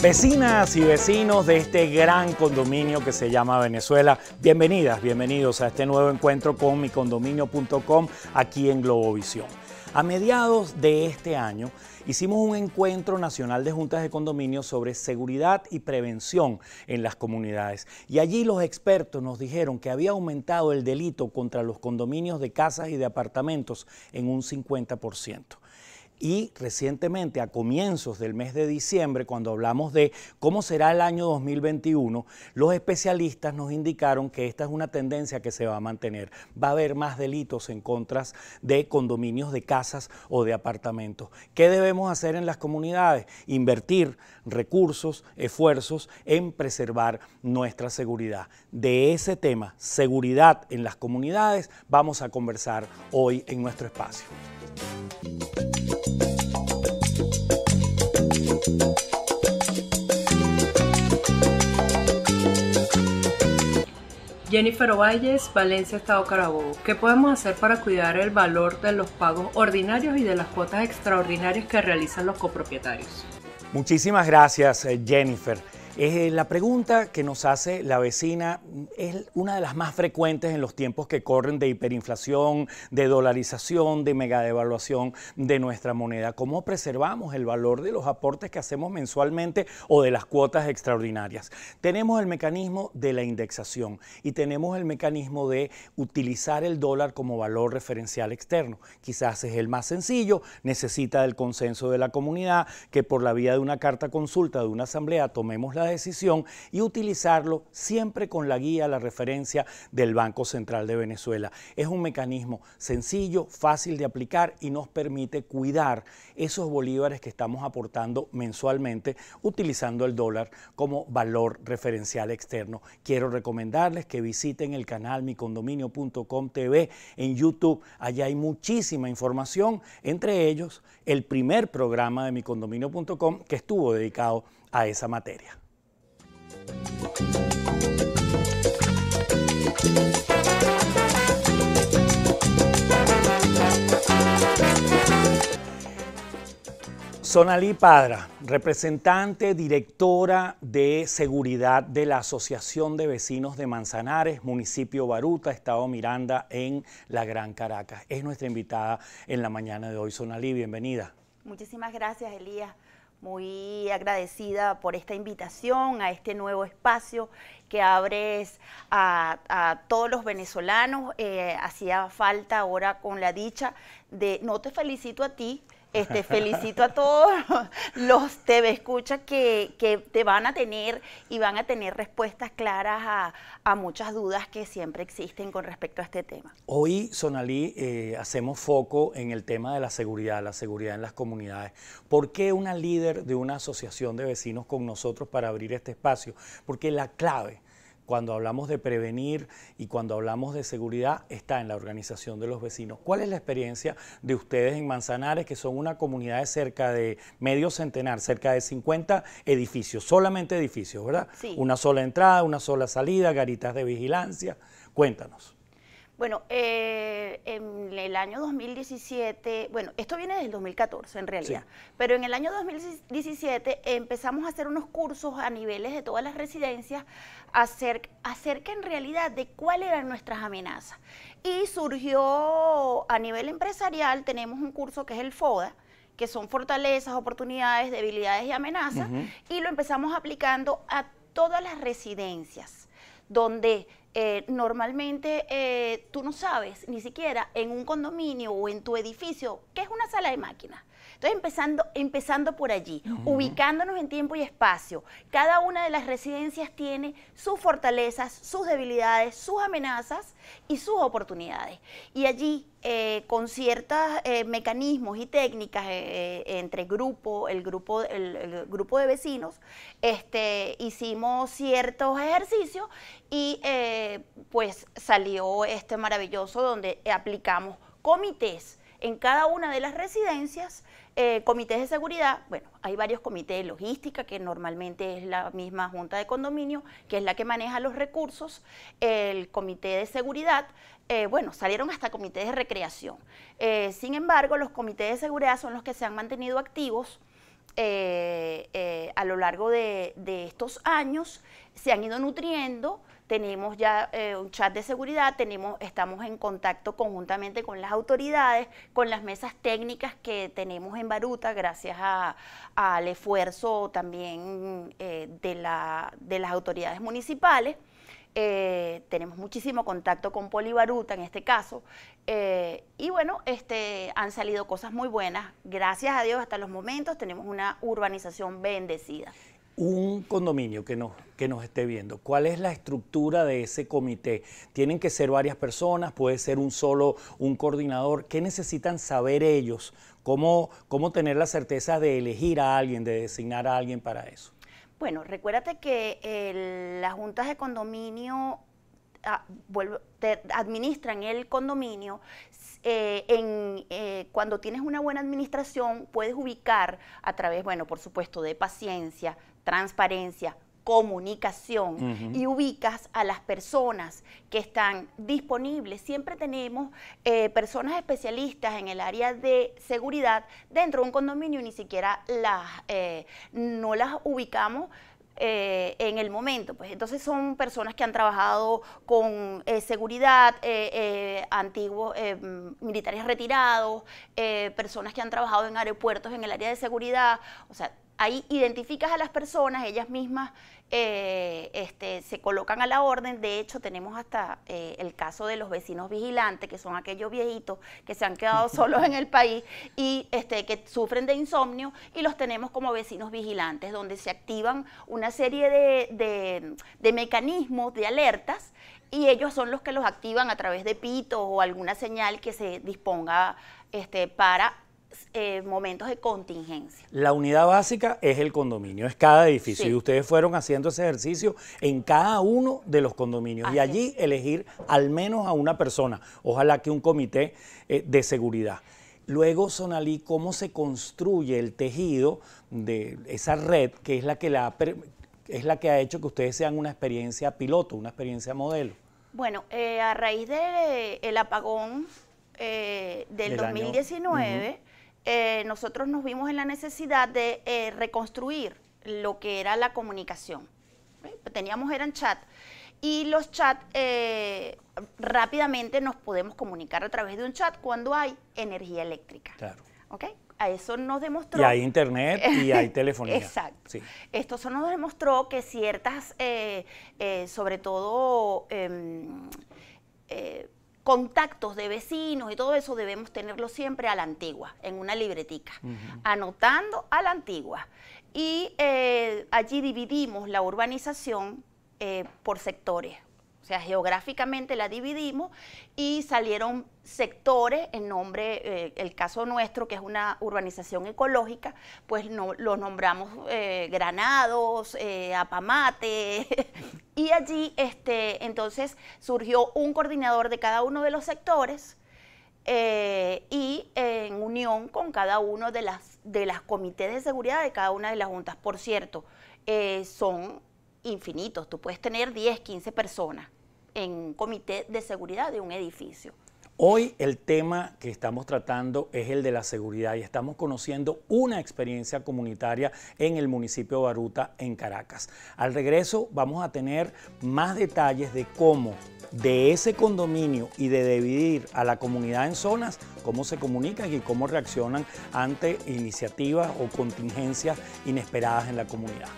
Vecinas y vecinos de este gran condominio que se llama Venezuela, bienvenidas, bienvenidos a este nuevo encuentro con micondominio.com aquí en Globovisión. A mediados de este año, hicimos un encuentro nacional de juntas de condominios sobre seguridad y prevención en las comunidades. Y allí los expertos nos dijeron que había aumentado el delito contra los condominios de casas y de apartamentos en un 50%. Y recientemente, a comienzos del mes de diciembre, cuando hablamos de cómo será el año 2021, los especialistas nos indicaron que esta es una tendencia que se va a mantener. Va a haber más delitos en contra de condominios de casas o de apartamentos. ¿Qué debemos hacer en las comunidades? Invertir recursos, esfuerzos en preservar nuestra seguridad. De ese tema, seguridad en las comunidades, vamos a conversar hoy en nuestro espacio. Jennifer Ovalles, Valencia, Estado Carabobo. ¿Qué podemos hacer para cuidar el valor de los pagos ordinarios y de las cuotas extraordinarias que realizan los copropietarios? Muchísimas gracias, eh, Jennifer. Eh, la pregunta que nos hace la vecina mm, es una de las más frecuentes en los tiempos que corren de hiperinflación, de dolarización, de mega devaluación de nuestra moneda. ¿Cómo preservamos el valor de los aportes que hacemos mensualmente o de las cuotas extraordinarias? Tenemos el mecanismo de la indexación y tenemos el mecanismo de utilizar el dólar como valor referencial externo. Quizás es el más sencillo, necesita del consenso de la comunidad, que por la vía de una carta consulta, de una asamblea, tomemos la decisión y utilizarlo siempre con la guía, la referencia del Banco Central de Venezuela. Es un mecanismo sencillo, fácil de aplicar y nos permite cuidar esos bolívares que estamos aportando mensualmente utilizando el dólar como valor referencial externo. Quiero recomendarles que visiten el canal micondominio.com TV en YouTube. Allá hay muchísima información, entre ellos el primer programa de micondominio.com que estuvo dedicado a esa materia. Sonalí Padra, representante directora de seguridad de la Asociación de Vecinos de Manzanares, municipio Baruta, estado Miranda, en la Gran Caracas. Es nuestra invitada en la mañana de hoy. Sonalí, bienvenida. Muchísimas gracias, Elías muy agradecida por esta invitación a este nuevo espacio que abres a, todos los venezolanos. Eh, hacía falta ahora con la dicha de, no te felicito a ti, este, felicito a todos los TV Escucha que, te van a tener y van a tener respuestas claras a, muchas dudas que siempre existen con respecto a este tema. Hoy, Sonalí, eh, hacemos foco en el tema de la seguridad, la seguridad en las comunidades. ¿Por qué una líder de una asociación de vecinos con nosotros para abrir este espacio? Porque la clave cuando hablamos de prevenir y cuando hablamos de seguridad está en la organización de los vecinos. ¿Cuál es la experiencia de ustedes en Manzanares, que son una comunidad de cerca de medio centenar, cerca de 50 edificios, solamente edificios, ¿verdad? Una sola entrada, una sola salida, garitas de vigilancia. Cuéntanos. Bueno, eh, en el año 2017, bueno, esto viene desde 2014 en realidad, pero en el año 2017 empezamos a hacer unos cursos a niveles de todas las residencias acerca, acerca en realidad de cuáles eran nuestras amenazas. Y surgió a nivel empresarial, tenemos un curso que es el FODA, que son fortalezas, oportunidades, debilidades y amenazas, y lo empezamos aplicando a todas las residencias, donde eh, normalmente eh, tú no sabes ni siquiera en un condominio o en tu edificio qué es una sala de máquinas. Entonces, empezando, empezando por allí, ubicándonos en tiempo y espacio, cada una de las residencias tiene sus fortalezas, sus debilidades, sus amenazas y sus oportunidades. Y allí, eh, con ciertos eh, mecanismos y técnicas eh, entre grupo, el grupo, grupo de vecinos, este, hicimos ciertos ejercicios y pues salió este maravilloso donde aplicamos comités en cada una de las residencias eh, comités de seguridad, bueno, hay varios comités de logística, que normalmente es la misma junta de condominio, que es la que maneja los recursos, el comité de seguridad, eh, bueno, salieron hasta comités de recreación. Eh, sin embargo, los comités de seguridad son los que se han mantenido activos a lo largo de, estos años se han ido nutriendo tenemos ya eh, un chat de seguridad, tenemos, estamos en contacto conjuntamente con las autoridades, con las mesas técnicas que tenemos en Baruta, gracias al esfuerzo también eh, de, de las autoridades municipales. Eh, tenemos muchísimo contacto con Polivaruta en este caso, eh, y bueno, este, han salido cosas muy buenas, gracias a Dios hasta los momentos tenemos una urbanización bendecida. Un condominio que nos, que nos esté viendo, ¿cuál es la estructura de ese comité? ¿Tienen que ser varias personas? ¿Puede ser un solo, un coordinador? ¿Qué necesitan saber ellos? ¿Cómo, cómo tener la certeza de elegir a alguien, de designar a alguien para eso? Bueno, recuérdate que eh, las juntas de condominio ah, te administran el condominio, eh, eh, cuando tienes una buena administración puedes ubicar a través, bueno, por supuesto, de paciencia, transparencia, comunicación y ubicas a las personas que están disponibles. Siempre tenemos eh, personas especialistas en el área de seguridad dentro de un condominio y ni siquiera las, eh, no las ubicamos eh, en el momento. Pues entonces son personas que han trabajado con seguridad, antiguos militares retirados, personas que han trabajado en aeropuertos en el área de seguridad, o sea, ahí identificas a las personas, ellas mismas eh, este, se colocan a la orden. De hecho, tenemos hasta eh, el caso de los vecinos vigilantes, que son aquellos viejitos que se han quedado solos en el país y este, que sufren de insomnio y los tenemos como vecinos vigilantes, donde se activan una serie de, mecanismos, de alertas y ellos son los que los activan a través de pitos o alguna señal que se disponga este, para eh, momentos de contingencia. La unidad básica es el condominio, es cada edificio. Y ustedes fueron haciendo ese ejercicio en cada uno de los condominios. y allí elegir al menos a una persona, ojalá que un comité eh, de seguridad. Luego, Sonalí, ¿cómo se construye el tejido de esa red que es la que, la, es la que ha hecho que ustedes sean una experiencia piloto, una experiencia modelo? Bueno, eh, a raíz del apagón del, 2019, eh, nosotros nos vimos en la necesidad de eh, reconstruir lo que era la comunicación. Teníamos, eran chat. Y los chats eh, rápidamente nos podemos comunicar a través de un chat cuando hay energía eléctrica. Claro. ¿Ok? a eso nos demostró. Y hay internet y hay telefonía. Exacto. Esto eso nos demostró que ciertas, sobre todo, em, contactos de vecinos y todo eso debemos tenerlo siempre a la antigua, en una libretica, anotando a la antigua. Y eh, allí dividimos la urbanización eh, por sectores sea, geográficamente la dividimos y salieron sectores en nombre, eh, el caso nuestro, que es una urbanización ecológica, pues no, los nombramos eh, Granados, eh, Apamate, y allí este, entonces surgió un coordinador de cada uno de los sectores. y en unión con cada uno de las de las comités de seguridad de cada una de las juntas. Por cierto, son infinitos, tú puedes tener 10, 15 personas en un comité de seguridad de un edificio. Hoy el tema que estamos tratando es el de la seguridad y estamos conociendo una experiencia comunitaria en el municipio Baruta, en Caracas. Al regreso vamos a tener más detalles de cómo de ese condominio y de dividir a la comunidad en zonas, cómo se comunican y cómo reaccionan ante iniciativas o contingencias inesperadas en la comunidad.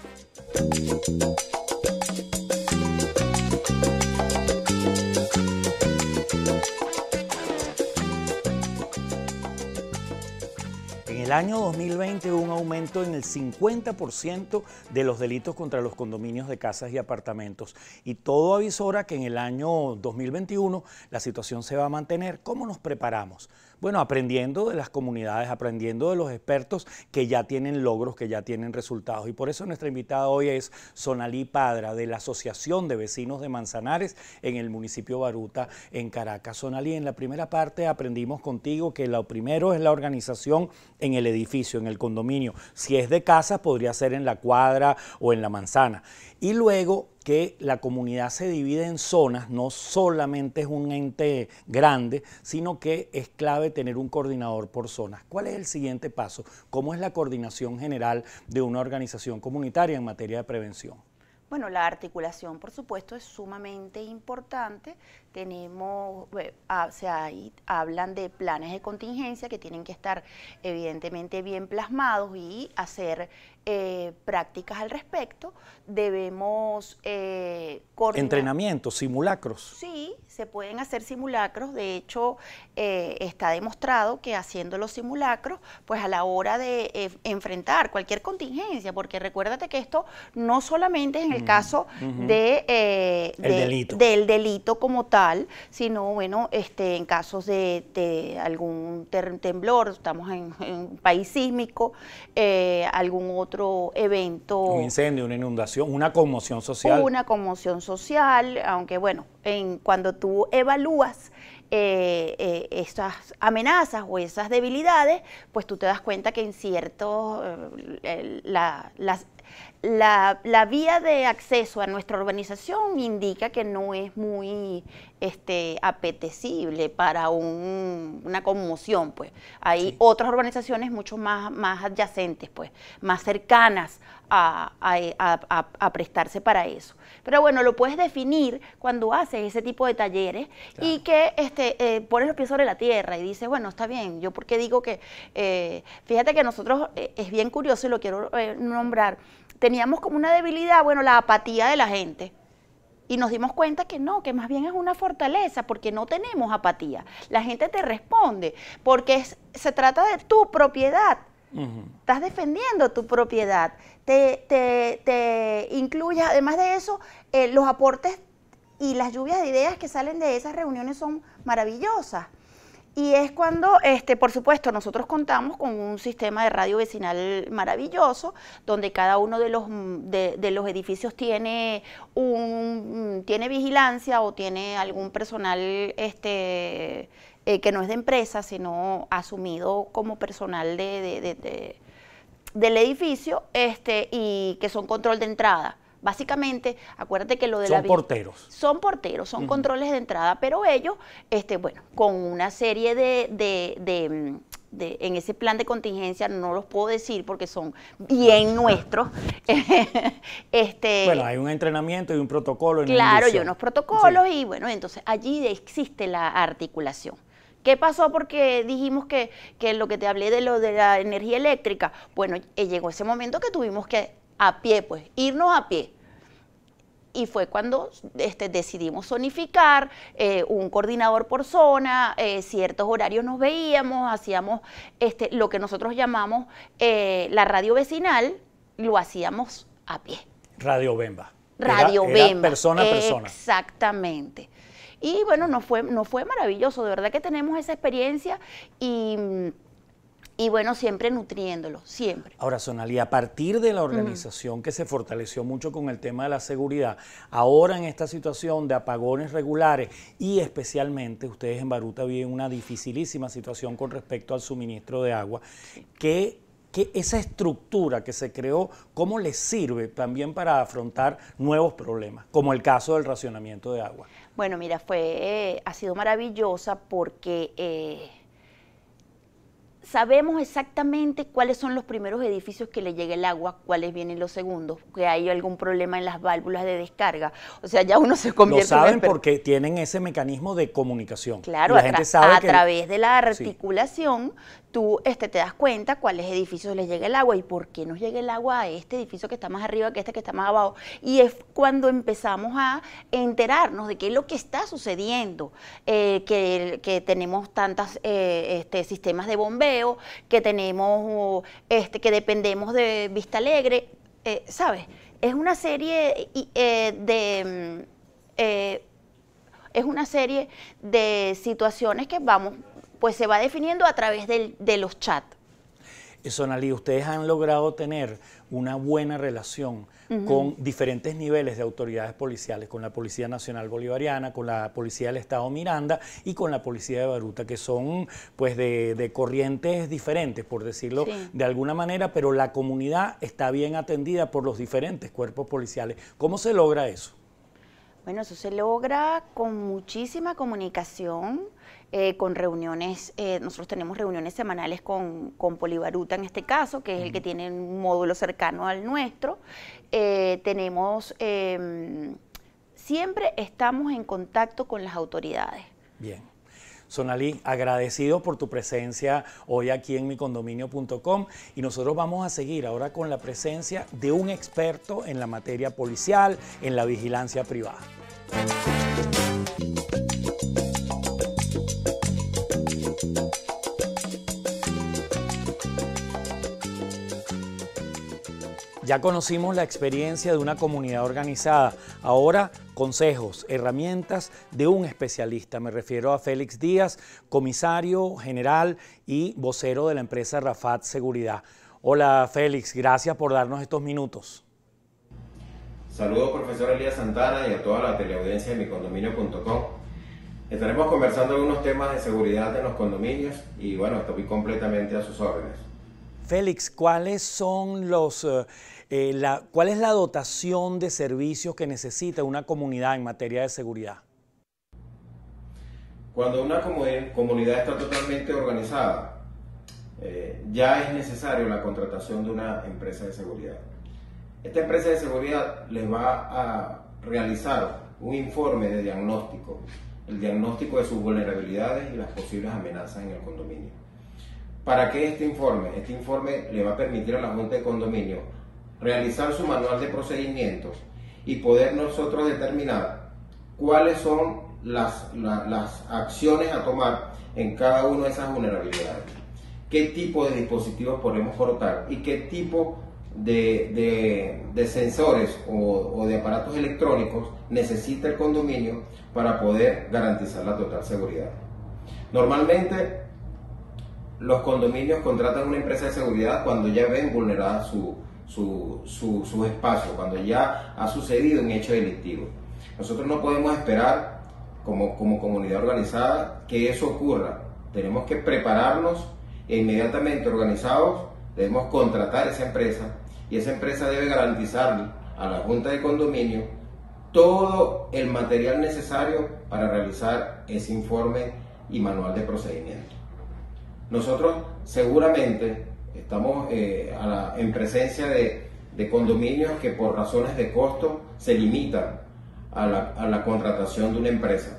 el año 2020 hubo un aumento en el 50% de los delitos contra los condominios de casas y apartamentos. Y todo avisora que en el año 2021 la situación se va a mantener. ¿Cómo nos preparamos? Bueno, aprendiendo de las comunidades, aprendiendo de los expertos que ya tienen logros, que ya tienen resultados. Y por eso nuestra invitada hoy es Sonalí Padra, de la Asociación de Vecinos de Manzanares en el municipio Baruta, en Caracas. Sonalí, en la primera parte aprendimos contigo que lo primero es la organización en el edificio, en el condominio. Si es de casa, podría ser en la cuadra o en la manzana. Y luego que la comunidad se divide en zonas, no solamente es un ente grande, sino que es clave tener un coordinador por zonas. ¿Cuál es el siguiente paso? ¿Cómo es la coordinación general de una organización comunitaria en materia de prevención? Bueno, la articulación, por supuesto, es sumamente importante tenemos, eh, ah, o sea, hablan de planes de contingencia que tienen que estar evidentemente bien plasmados y hacer eh, prácticas al respecto. Debemos eh, Entrenamientos, simulacros. Sí, se pueden hacer simulacros. De hecho, eh, está demostrado que haciendo los simulacros, pues a la hora de enfrentar cualquier contingencia, porque recuérdate que esto no solamente es en el mm, caso de, del delito como tal, sino bueno, este, en casos de, algún temblor, estamos en, un país sísmico, eh, algún otro evento. Un incendio, una inundación, una conmoción social. Una conmoción social, aunque bueno, en, cuando tú evalúas eh, eh, esas amenazas o esas debilidades, pues tú te das cuenta que en cierto eh, la, la, vía de acceso a nuestra urbanización indica que no es muy este, apetecible para una conmoción, pues. Hay otras urbanizaciones mucho más, más adyacentes, pues, más cercanas a, prestarse para eso. Pero bueno, lo puedes definir cuando haces ese tipo de talleres y que este, eh, pones los pies sobre la tierra y dices, bueno, está bien, yo porque digo que, eh, fíjate que nosotros, eh, es bien curioso y lo quiero nombrar, teníamos como una debilidad, bueno, la apatía de la gente. Y nos dimos cuenta que no, que más bien es una fortaleza, porque no tenemos apatía. La gente te responde, porque se trata de tu propiedad Estás defendiendo tu propiedad. Te, te, además de eso, eh, los aportes y las lluvias de ideas que salen de esas reuniones son maravillosas. Y es cuando, este, por supuesto, nosotros contamos con un sistema de radio vecinal maravilloso, donde cada uno de los, los edificios tiene, un, tiene vigilancia o tiene algún personal este, eh, que no es de empresa, sino asumido como personal de, del edificio, este, y que son control de entrada. Básicamente, acuérdate que lo de son Son porteros. Son porteros, son controles de entrada, pero ellos, este, bueno, con una serie de, de de, en ese plan de contingencia, no los puedo decir porque son bien nuestros. este, bueno, hay un entrenamiento y un protocolo. En claro, y unos protocolos y bueno, entonces allí existe la articulación. ¿Qué pasó? Porque dijimos que, lo que te hablé de lo de la energía eléctrica. Bueno, eh, llegó ese momento que tuvimos que a pie, pues, irnos a pie. Y fue cuando este, decidimos zonificar, eh, un coordinador por zona, eh, ciertos horarios nos veíamos, hacíamos este, lo que nosotros llamamos la radio vecinal, lo hacíamos a pie. Radio Bemba. Radio Bemba. persona a persona. Exactamente. Y bueno, no fue, fue maravilloso, de verdad que tenemos esa experiencia y y bueno, siempre nutriéndolo, siempre. Ahora, Sonali, a partir de la organización que se fortaleció mucho con el tema de la seguridad, ahora en esta situación de apagones regulares y especialmente ustedes en Baruta viven una dificilísima situación con respecto al suministro de agua, que que esa estructura que se creó, cómo les sirve también para afrontar nuevos problemas, como el caso del racionamiento de agua. Bueno, mira, fue, eh, ha sido maravillosa porque eh, sabemos exactamente cuáles son los primeros edificios que le llega el agua, cuáles vienen los segundos, que hay algún problema en las válvulas de descarga. O sea, ya uno se convierte. Lo saben porque tienen ese mecanismo de comunicación. Claro, a través de la articulación tú este, te das cuenta cuáles edificios les llega el agua y por qué nos llega el agua a este edificio que está más arriba que este que está más abajo. Y es cuando empezamos a enterarnos de qué es lo que está sucediendo, eh, que, tenemos tantos eh, este, sistemas de bombeo, que tenemos, este, que dependemos de Vista Alegre, eh, ¿sabes? Es una serie de... Mm, es una serie de situaciones que vamos pues se va definiendo a través de los chats. Sonalí, ustedes han logrado tener una buena relación con diferentes niveles de autoridades policiales, con la Policía Nacional Bolivariana, con la Policía del Estado Miranda y con la Policía de Baruta, que son pues de, corrientes diferentes, por decirlo de alguna manera, pero la comunidad está bien atendida por los diferentes cuerpos policiales. ¿Cómo se logra eso? Bueno, eso se logra con muchísima comunicación, eh, con reuniones, eh, nosotros tenemos reuniones semanales con, con, Polibaruta en este caso, que es el que tiene un módulo cercano al nuestro. Eh, tenemos, em, siempre estamos en contacto con las autoridades. Bien. Sonalí, agradecido por tu presencia hoy aquí en micondominio.com y nosotros vamos a seguir ahora con la presencia de un experto en la materia policial, en la vigilancia privada. Ya conocimos la experiencia de una comunidad organizada. Ahora consejos, herramientas de un especialista. Me refiero a Félix Díaz, comisario general y vocero de la empresa Rafat Seguridad. Hola Félix, gracias por darnos estos minutos. Saludos profesor Elías Santana y a toda la teleaudiencia de micondominio.com. Estaremos conversando algunos temas de seguridad en los condominios y bueno, estoy completamente a sus órdenes. Félix, ¿cuáles son los... Eh, eh, ¿cuál es la dotación de servicios que necesita una comunidad en materia de seguridad? Cuando una comunidad está totalmente organizada, eh, ya es necesario la contratación de una empresa de seguridad. Esta empresa de seguridad les va a realizar un informe de diagnóstico, el diagnóstico de sus vulnerabilidades y las posibles amenazas en el condominio. ¿Para qué este informe? Este informe le va a permitir a la Junta de Condominio realizar su manual de procedimientos y poder nosotros determinar cuáles son las, acciones a tomar en cada una de esas vulnerabilidades. ¿Qué tipo de dispositivos podemos cortar y qué tipo de, sensores o, de aparatos electrónicos necesita el condominio para poder garantizar la total seguridad? Normalmente los condominios contratan una empresa de seguridad cuando ya ven vulnerada su, su, su, espacio, cuando ya ha sucedido un hecho delictivo. Nosotros no podemos esperar como, como comunidad organizada que eso ocurra. Tenemos que prepararnos e inmediatamente organizados debemos contratar esa empresa y esa empresa debe garantizarle a la Junta de Condominio todo el material necesario para realizar ese informe y manual de procedimiento. Nosotros seguramente Estamos eh, en presencia de, condominios que por razones de costo se limitan a la, a la contratación de una empresa.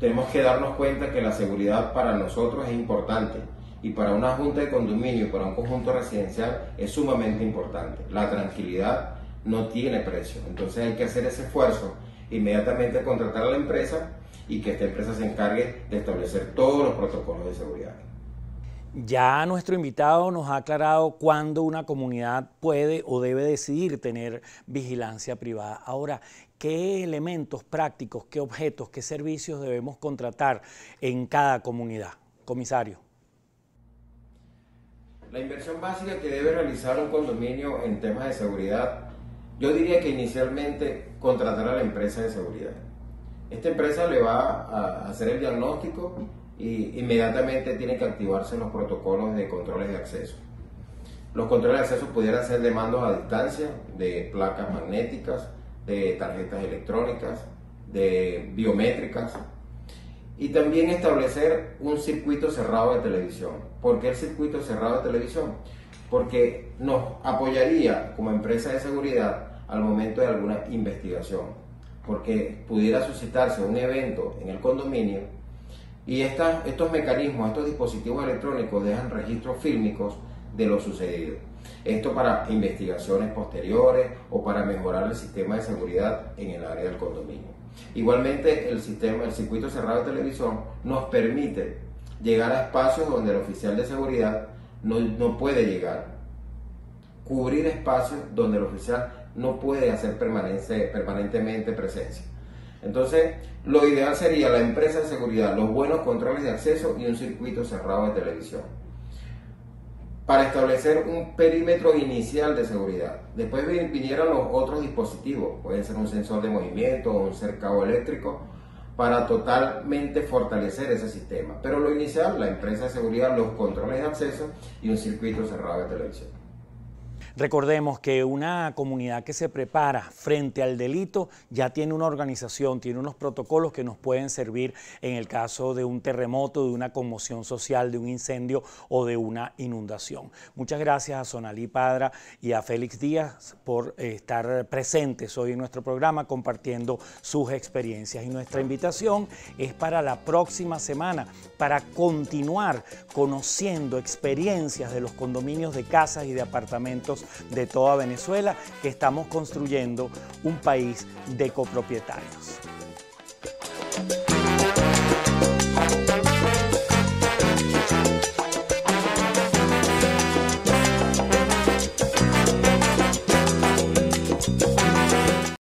Tenemos que darnos cuenta que la seguridad para nosotros es importante y para una junta de condominio, para un conjunto residencial, es sumamente importante. La tranquilidad no tiene precio. Entonces hay que hacer ese esfuerzo, inmediatamente contratar a la empresa y que esta empresa se encargue de establecer todos los protocolos de seguridad. Ya nuestro invitado nos ha aclarado cuándo una comunidad puede o debe decidir tener vigilancia privada. Ahora, ¿qué elementos prácticos, qué objetos, qué servicios debemos contratar en cada comunidad? Comisario. La inversión básica que debe realizar un condominio en temas de seguridad, yo diría que inicialmente contratar a la empresa de seguridad. Esta empresa le va a hacer el diagnóstico y inmediatamente tienen que activarse los protocolos de controles de acceso. Los controles de acceso pudieran ser de mandos a distancia, de placas magnéticas, de tarjetas electrónicas, de biométricas y también establecer un circuito cerrado de televisión. ¿Por qué el circuito cerrado de televisión? Porque nos apoyaría como empresa de seguridad al momento de alguna investigación, porque pudiera suscitarse un evento en el condominio y estos mecanismos, estos dispositivos electrónicos dejan registros fílmicos de lo sucedido. Esto para investigaciones posteriores o para mejorar el sistema de seguridad en el área del condominio. Igualmente, el sistema, el circuito cerrado de televisión nos permite llegar a espacios donde el oficial de seguridad no, puede llegar, cubrir espacios donde el oficial no puede hacer permanentemente presencia. Entonces, lo ideal sería la empresa de seguridad, los buenos controles de acceso y un circuito cerrado de televisión para establecer un perímetro inicial de seguridad. Después vinieran los otros dispositivos, pueden ser un sensor de movimiento o un cercado eléctrico, para totalmente fortalecer ese sistema. Pero lo inicial, la empresa de seguridad, los controles de acceso y un circuito cerrado de televisión. Recordemos que una comunidad que se prepara frente al delito ya tiene una organización, tiene unos protocolos que nos pueden servir en el caso de un terremoto, de una conmoción social, de un incendio o de una inundación. Muchas gracias a Sonalí Padra y a Félix Díaz por eh, estar presentes hoy en nuestro programa compartiendo sus experiencias. Y nuestra invitación es para la próxima semana, para continuar conociendo experiencias de los condominios de casas y de apartamentos de toda Venezuela, que estamos construyendo un país de copropietarios.